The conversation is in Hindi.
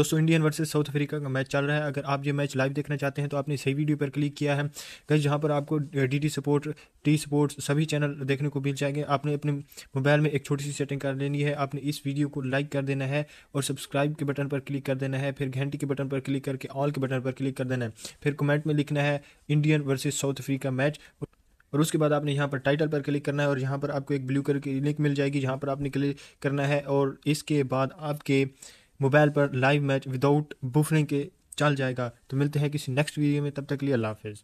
दोस्तों इंडियन वर्सेज साउथ अफ्रीका का मैच चल रहा है अगर आप ये मैच लाइव देखना चाहते हैं तो आपने सही वीडियो पर क्लिक किया है गई जहाँ पर आपको D T sport T sports सभी चैनल देखने को मिल जाएंगे आपने अपने मोबाइल में एक छोटी सी सेटिंग कर लेनी है आपने इस वीडियो को लाइक कर देना है और सब्सक्राइब के बटन पर क्लिक कर देना है फिर घंटी के बटन पर क्लिक करके ऑल के बटन पर क्लिक कर देना है फिर कमेंट में लिखना है Indian versus South Africa match और उसके बाद आपने यहाँ पर टाइटल पर क्लिक करना है और यहाँ पर आपको एक ब्लू कलर की लिंक मिल जाएगी जहाँ पर आपने क्लिक करना है और इसके बाद आपके मोबाइल पर लाइव मैच विदाउट बुफरिंग के चल जाएगा तो मिलते हैं किसी नेक्स्ट वीडियो में तब तक लिए अल्लाह हाफिज़